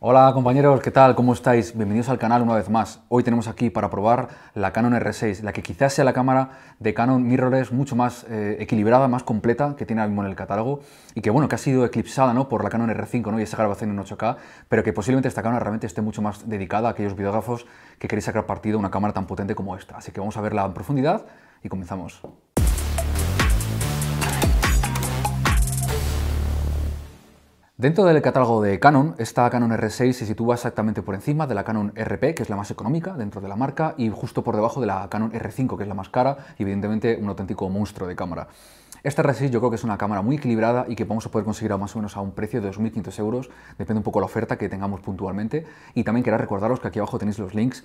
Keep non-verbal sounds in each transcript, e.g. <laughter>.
Hola compañeros, ¿qué tal? ¿Cómo estáis? Bienvenidos al canal una vez más. Hoy tenemos aquí para probar la Canon R6, la que quizás sea la cámara de Canon mirrorless mucho más eh, equilibrada, más completa que tiene ahora mismo en el catálogo y que bueno, que ha sido eclipsada ¿no? por la Canon R5 ¿no? y esa grabación en 8K, pero que posiblemente esta cámara realmente esté mucho más dedicada a aquellos videógrafos que queréis sacar partido de una cámara tan potente como esta. Así que vamos a verla en profundidad y comenzamos. Dentro del catálogo de Canon, esta Canon R6 se sitúa exactamente por encima de la Canon RP, que es la más económica dentro de la marca, y justo por debajo de la Canon R5, que es la más cara, y evidentemente un auténtico monstruo de cámara. Esta R6 yo creo que es una cámara muy equilibrada y que vamos a poder conseguir más o menos a un precio de 2.500 euros, depende un poco de la oferta que tengamos puntualmente. Y también quería recordaros que aquí abajo tenéis los links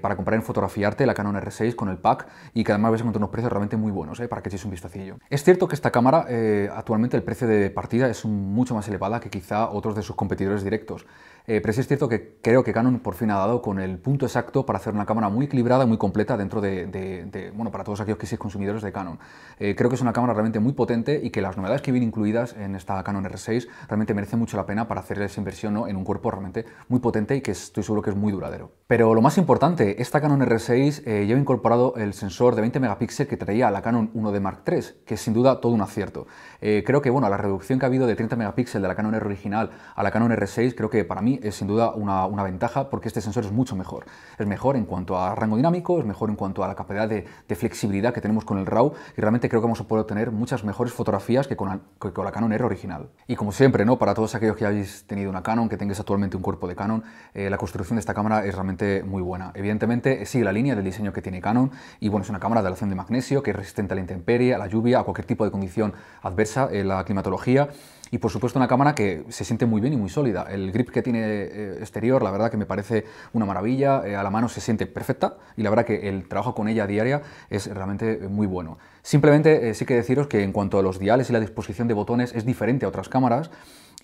para comprar en Fotografiarte la Canon R6 con el pack y que además vais a encontrar unos precios realmente muy buenos ¿eh? para que echéis un vistacillo. Es cierto que esta cámara eh, actualmente el precio de partida es mucho más elevada que quizá otros de sus competidores directos, eh, pero sí es cierto que creo que Canon por fin ha dado con el punto exacto para hacer una cámara muy equilibrada, muy completa dentro de, bueno, para todos aquellos que seis consumidores de Canon. Eh, creo que es una cámara realmente muy potente y que las novedades que vienen incluidas en esta Canon R6 realmente merece mucho la pena para hacer esa inversión ¿no? en un cuerpo realmente muy potente y que estoy seguro que es muy duradero. Pero lo más importante, esta Canon R6 eh, lleva incorporado el sensor de 20 megapíxeles que traía la Canon 1D Mark III, que es sin duda todo un acierto. Eh, creo que bueno, la reducción que ha habido de 30 megapíxeles de la Canon R original a la Canon R6, creo que para mí es sin duda una, ventaja porque este sensor es mucho mejor. Es mejor en cuanto a rango dinámico, es mejor en cuanto a la capacidad de, flexibilidad que tenemos con el RAW y realmente creo que vamos a poder obtener muchas mejores fotografías que con, la, Canon R original. Y como siempre, ¿no? para todos aquellos que habéis tenido una Canon, que tengáis actualmente un cuerpo de Canon, eh, la construcción de esta cámara es realmente muy buena. Evidentemente sigue la línea del diseño que tiene Canon y bueno, es una cámara de acción de magnesio que es resistente a la intemperie, a la lluvia, a cualquier tipo de condición adversa, en la climatología y por supuesto una cámara que se siente muy bien y muy sólida. El grip que tiene eh, exterior, la verdad que me parece una maravilla, eh, a la mano se siente perfecta y la verdad que el trabajo con ella diaria es realmente muy bueno. Simplemente eh, sí que deciros que en cuanto a los diales y la disposición de botones es diferente a otras cámaras,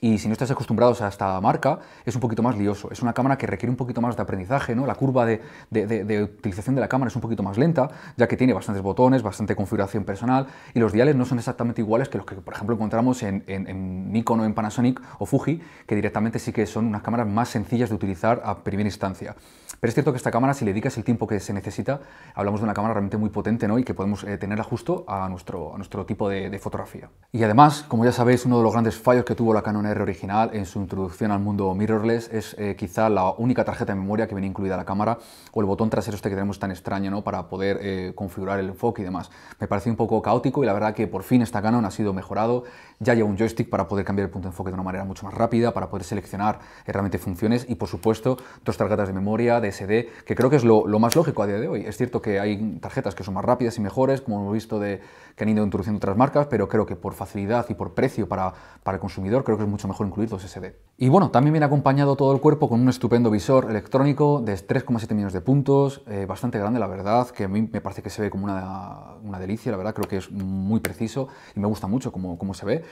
y si no estás acostumbrados a esta marca, es un poquito más lioso. Es una cámara que requiere un poquito más de aprendizaje, ¿no? La curva de, de, utilización de la cámara es un poquito más lenta, ya que tiene bastantes botones, bastante configuración personal, y los diales no son exactamente iguales que los que, por ejemplo, encontramos en, en, en Nikon o en Panasonic o Fuji, que directamente sí que son unas cámaras más sencillas de utilizar a primera instancia. Pero es cierto que esta cámara, si le dedicas el tiempo que se necesita, hablamos de una cámara realmente muy potente, ¿no? Y que podemos tener eh, tenerla justo a nuestro, a nuestro tipo de, fotografía. Y además, como ya sabéis, uno de los grandes fallos que tuvo la Canon original en su introducción al mundo mirrorless es eh, quizá la única tarjeta de memoria que viene incluida la cámara o el botón trasero este que tenemos tan extraño ¿no? para poder eh, configurar el enfoque y demás. Me parece un poco caótico y la verdad que por fin esta Canon ha sido mejorado. Ya lleva un joystick para poder cambiar el punto de enfoque de una manera mucho más rápida, para poder seleccionar realmente funciones y por supuesto dos tarjetas de memoria, de SD, que creo que es lo, más lógico a día de hoy. Es cierto que hay tarjetas que son más rápidas y mejores, como hemos visto de, que han ido introduciendo otras marcas, pero creo que por facilidad y por precio para, para el consumidor creo que es mucho mejor incluir los SD. Y bueno, también viene acompañado todo el cuerpo con un estupendo visor electrónico de 3,7 millones de puntos, eh, bastante grande la verdad, que a mí me parece que se ve como una, delicia, la verdad creo que es muy preciso y me gusta mucho cómo, cómo se ve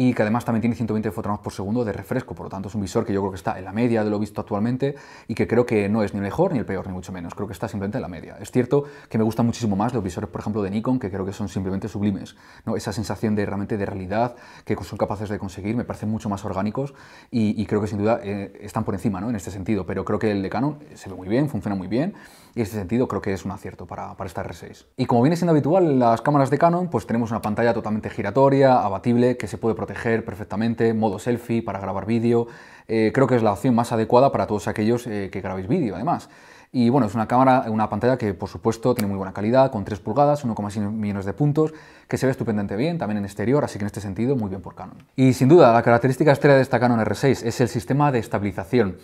y que además también tiene 120 fotogramas por segundo de refresco, por lo tanto es un visor que yo creo que está en la media de lo visto actualmente y que creo que no es ni el mejor ni el peor, ni mucho menos, creo que está simplemente en la media. Es cierto que me gustan muchísimo más los visores, por ejemplo, de Nikon, que creo que son simplemente sublimes, ¿no? esa sensación de realmente de realidad que son capaces de conseguir, me parecen mucho más orgánicos y, creo que sin duda eh, están por encima en este sentido, pero creo que el de Canon se ve muy bien, funciona muy bien y en este sentido creo que es un acierto para, para esta R6. Y como viene siendo habitual en las cámaras de Canon, pues tenemos una pantalla totalmente giratoria, abatible, que se puede proteger perfectamente, modo selfie para grabar vídeo, eh, creo que es la opción más adecuada para todos aquellos eh, que grabéis vídeo además. Y bueno, es una cámara, una pantalla que por supuesto tiene muy buena calidad, con 3 pulgadas, 1,6 millones de puntos, que se ve estupendamente bien, también en exterior, así que en este sentido muy bien por Canon. Y sin duda, la característica estrella de esta Canon R6 es el sistema de estabilización.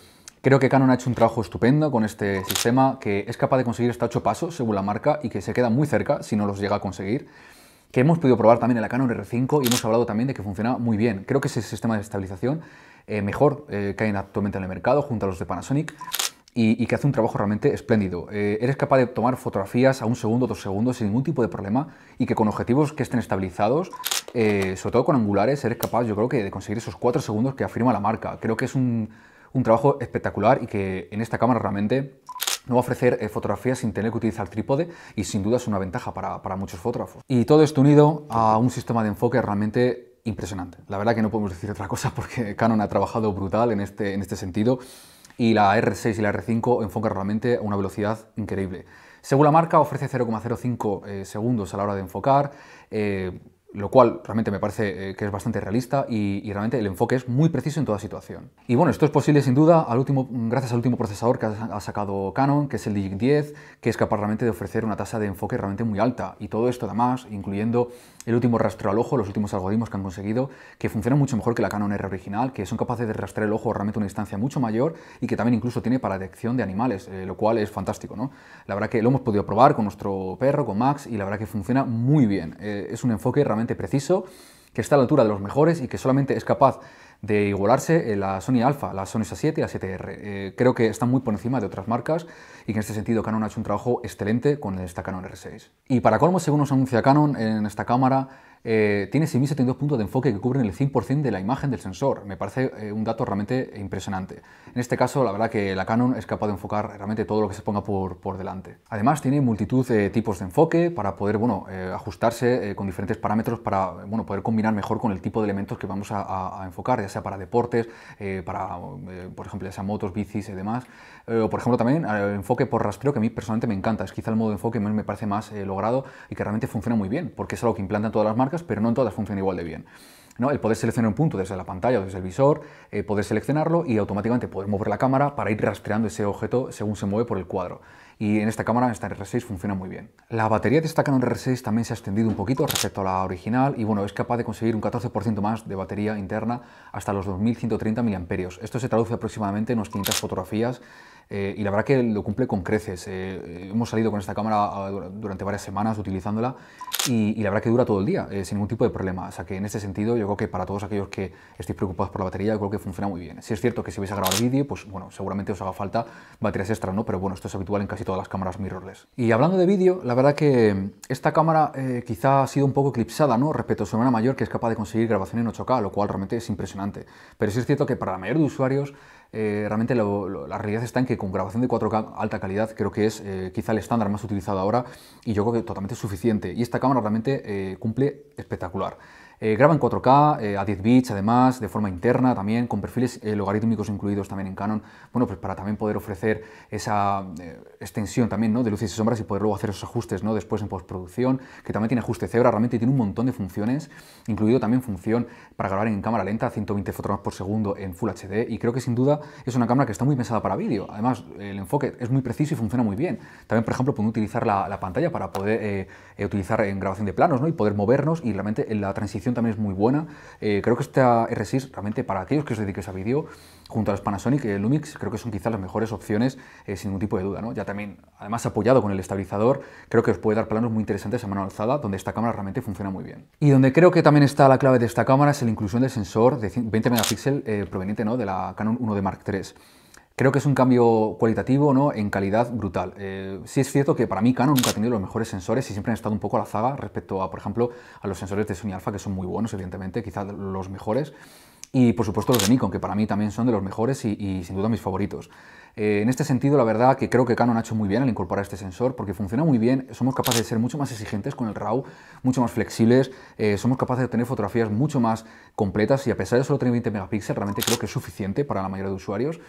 Creo que Canon ha hecho un trabajo estupendo con este sistema, que es capaz de conseguir hasta 8 pasos según la marca y que se queda muy cerca si no los llega a conseguir. Que hemos podido probar también en la Canon R5 y hemos hablado también de que funciona muy bien. Creo que es el sistema de estabilización eh, mejor eh, que hay actualmente en el mercado, junto a los de Panasonic y, que hace un trabajo realmente espléndido. Eh, eres capaz de tomar fotografías a un segundo, dos segundos sin ningún tipo de problema y que con objetivos que estén estabilizados, sobre todo con angulares, eres capaz, yo creo que, de conseguir esos cuatro segundos que afirma la marca. Creo que es un un trabajo espectacular y que en esta cámara realmente no va a ofrecer eh, fotografías sin tener que utilizar trípode y sin duda es una ventaja para, muchos fotógrafos. Y todo esto unido a un sistema de enfoque realmente impresionante. La verdad que no podemos decir otra cosa porque Canon ha trabajado brutal en este, en este sentido y la R6 y la R5 enfocan realmente a una velocidad increíble. Según la marca ofrece 0,05 eh, segundos a la hora de enfocar, eh, lo cual realmente me parece eh, que es bastante realista y, realmente el enfoque es muy preciso en toda situación. Y bueno, esto es posible sin duda al último, gracias al último procesador que ha sacado Canon, que es el Digic 10, que es capaz realmente de ofrecer una tasa de enfoque realmente muy alta. Y todo esto además, incluyendo el último rastro al ojo, los últimos algoritmos que han conseguido, que funcionan mucho mejor que la Canon R original, que son capaces de rastrear el ojo realmente a una distancia mucho mayor y que también incluso tiene para detección de animales, eh, lo cual es fantástico, ¿no? La verdad que lo hemos podido probar con nuestro perro, con Max, y la verdad que funciona muy bien. Eh, es un enfoque realmente preciso, que está a la altura de los mejores y que solamente es capaz de igualarse eh, la Sony Alpha, la Sony A7 y la 7R. Eh, creo que están muy por encima de otras marcas y que en este sentido Canon ha hecho un trabajo excelente con esta Canon R6. Y para colmo, según nos anuncia Canon en esta cámara, eh, tiene 6.072 puntos de enfoque que cubren el 100% de la imagen del sensor. Me parece eh, un dato realmente impresionante. En este caso, la verdad que la Canon es capaz de enfocar realmente todo lo que se ponga por, delante. Además, tiene multitud de tipos de enfoque para poder bueno, eh, ajustarse eh, con diferentes parámetros para bueno, poder combinar mejor con el tipo de elementos que vamos a, enfocar, ya sea para deportes, para, por ejemplo, ya motos, bicis y demás. o, por ejemplo, también el enfoque por rastreo, que a mí personalmente me encanta. Es quizá el modo de enfoque que me parece más logrado y que realmente funciona muy bien, porque es algo que implantan todas las marcas pero no en todas funciona igual de bien. El poder seleccionar un punto desde la pantalla o desde el visor, eh, poder seleccionarlo y automáticamente poder mover la cámara para ir rastreando ese objeto según se mueve por el cuadro y en esta cámara, en esta R6, funciona muy bien. La batería de esta Canon R6 también se ha extendido un poquito respecto a la original y bueno, es capaz de conseguir un 14% más de batería interna hasta los 2130 mAh. Esto se traduce aproximadamente en unas 500 fotografías eh, y la verdad que lo cumple con creces. Eh, eh, hemos salido con esta cámara ah, durante varias semanas utilizándola y, y la verdad que dura todo el día, sin ningún tipo de problema. O sea que en este sentido yo creo que para todos aquellos que estéis preocupados por la batería, yo creo que funciona muy bien. Si es cierto que si vais a grabar vídeo, pues bueno, seguramente os haga falta baterías extra, ¿no? Pero bueno, esto es habitual en casi todas las cámaras mirrorless. Y hablando de vídeo, la verdad que esta cámara eh, quizá ha sido un poco eclipsada ¿no? respecto a su hermana mayor que es capaz de conseguir grabación en 8K, lo cual realmente es impresionante. Pero sí es cierto que para la mayoría de usuarios eh, realmente la realidad está en que con grabación de 4K alta calidad creo que es eh, quizá el estándar más utilizado ahora y yo creo que totalmente suficiente. Y esta cámara realmente cumple espectacular graba en 4K, a 10 bits además, de forma interna también, con perfiles eh, logarítmicos incluidos también en Canon, bueno, pues para también poder ofrecer esa eh, extensión también ¿no? de luces y sombras y poder luego hacer esos ajustes ¿no? después en postproducción, que también tiene ajuste cebra, realmente tiene un montón de funciones, incluido también función para grabar en cámara lenta, 120 fotogramas por segundo en Full HD, y creo que sin duda es una cámara que está muy pensada para vídeo, además el enfoque es muy preciso y funciona muy bien. También, por ejemplo, podemos utilizar la, la pantalla para poder eh, utilizar en grabación de planos ¿no? y poder movernos y realmente en la transición también es muy buena. Eh, creo que esta R6, realmente para aquellos que os dediquéis a vídeo, junto a los Panasonic y eh, el Lumix, creo que son quizás las mejores opciones eh, sin ningún tipo de duda. Ya también, además apoyado con el estabilizador, creo que os puede dar planos muy interesantes a mano alzada, donde esta cámara realmente funciona muy bien. Y donde creo que también está la clave de esta cámara es la inclusión del sensor de 20 megapíxeles proveniente de la Canon 1D Mark III. Creo que es un cambio cualitativo, ¿no? En calidad brutal. Eh, sí es cierto que para mí Canon nunca ha tenido los mejores sensores y siempre han estado un poco a la zaga respecto a, por ejemplo, a los sensores de Sony Alpha, que son muy buenos, evidentemente, quizás los mejores. Y por supuesto los de Nikon, que para mí también son de los mejores y, sin duda mis favoritos. Eh, en este sentido, la verdad que creo que Canon ha hecho muy bien al incorporar este sensor, porque funciona muy bien, somos capaces de ser mucho más exigentes con el RAW, mucho más flexibles, eh, somos capaces de tener fotografías mucho más completas y a pesar de solo tener 20 megapíxeles, realmente creo que es suficiente para la mayoría de usuarios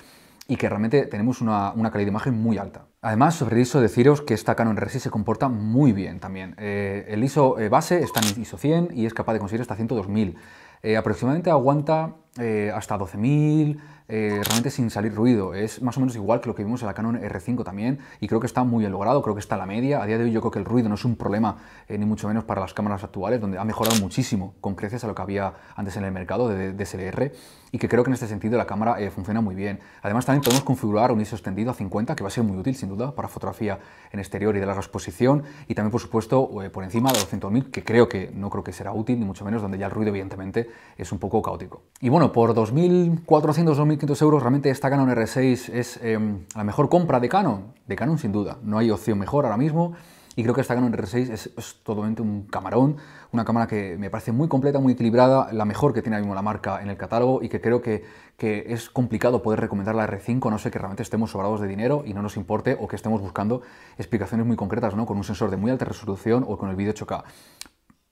y que realmente tenemos una, calidad de imagen muy alta. Además, sobre ISO, deciros que esta Canon r se comporta muy bien también. Eh, el ISO eh, base está en ISO 100 y es capaz de conseguir hasta 102.000. Eh, aproximadamente aguanta eh, hasta 12.000, eh, realmente sin salir ruido. Es más o menos igual que lo que vimos en la Canon R5 también, y creo que está muy bien logrado, creo que está a la media. A día de hoy yo creo que el ruido no es un problema, eh, ni mucho menos para las cámaras actuales, donde ha mejorado muchísimo con creces a lo que había antes en el mercado de DSLR, y que creo que en este sentido la cámara funciona muy bien. Además también podemos configurar un ISO extendido a 50, que va a ser muy útil sin duda para fotografía en exterior y de larga exposición, y también por supuesto por encima de 200.000, que creo que no creo que será útil, ni mucho menos, donde ya el ruido evidentemente es un poco caótico. Y bueno, por 2.400, 2.500 euros realmente esta Canon R6 es em, la mejor compra de Canon. De Canon sin duda, no hay opción mejor ahora mismo. Y creo que esta Canon R6 es, totalmente un camarón, una cámara que me parece muy completa, muy equilibrada, la mejor que tiene mismo la marca en el catálogo y que creo que, es complicado poder recomendar la R5 no sé que realmente estemos sobrados de dinero y no nos importe o que estemos buscando explicaciones muy concretas, Con un sensor de muy alta resolución o con el vídeo 8K.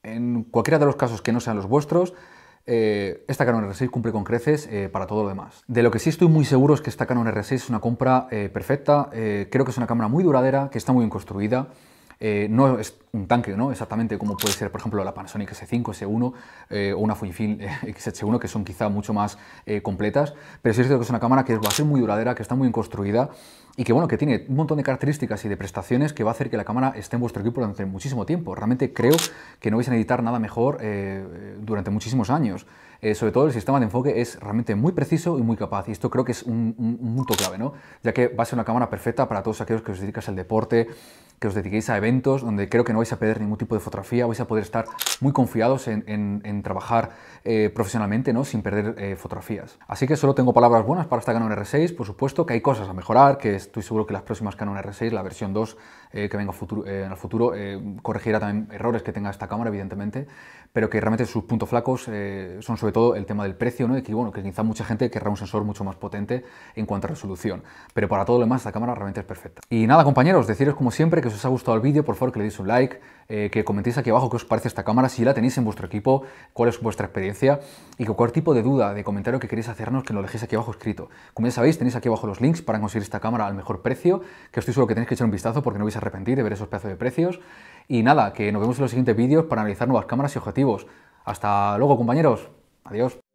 En cualquiera de los casos que no sean los vuestros, eh, esta Canon R6 cumple con creces eh, para todo lo demás. De lo que sí estoy muy seguro es que esta Canon R6 es una compra eh, perfecta, creo que es una cámara muy duradera, que está muy bien construida, eh, no es un tanque, ¿no? Exactamente como puede ser, por ejemplo, la Panasonic S5, S1 eh, o una Fujifilm eh, <laughs> XH1, que son quizá mucho más completas, pero sí es cierto que es una cámara que va a ser muy duradera, que está muy bien construida y que, bueno, que tiene un montón de características y de prestaciones que va a hacer que la cámara esté en vuestro equipo durante muchísimo tiempo. Realmente creo que no vais a necesitar nada mejor durante muchísimos años. sobre todo el sistema de enfoque es realmente muy preciso y muy capaz, y esto creo que es un, punto clave, ¿no? Ya que va a ser una cámara perfecta para todos aquellos que os dedicas al deporte, que os dediquéis a eventos donde creo que no vais a perder ningún tipo de fotografía, vais a poder estar muy confiados en, trabajar eh, profesionalmente ¿no? sin perder eh, fotografías. Así que solo tengo palabras buenas para esta Canon R6, por supuesto que hay cosas a mejorar, que estoy seguro que las próximas Canon R6, la versión 2, eh, que venga eh, en el futuro, eh, corregirá también errores que tenga esta cámara, evidentemente, pero que realmente sus puntos flacos son sobre todo el tema del precio, ¿no? Y que, que quizá mucha gente querrá un sensor mucho más potente en cuanto a resolución. Pero para todo lo demás, esta cámara realmente es perfecta. Y nada, compañeros, deciros como siempre que si os ha gustado el vídeo, por favor que le deis un like, eh, que comentéis aquí abajo qué os parece esta cámara, si la tenéis en vuestro equipo, cuál es vuestra experiencia y cualquier tipo de duda, de comentario que queréis hacernos, que lo dejéis aquí abajo escrito. Como ya sabéis, tenéis aquí abajo los links para conseguir esta cámara al mejor precio, que estoy seguro que tenéis que echar un vistazo porque no vais a arrepentir de ver esos pedazos de precios. Y nada, que nos vemos en los siguientes vídeos para analizar nuevas cámaras y objetivos. Hasta luego, compañeros. Adiós.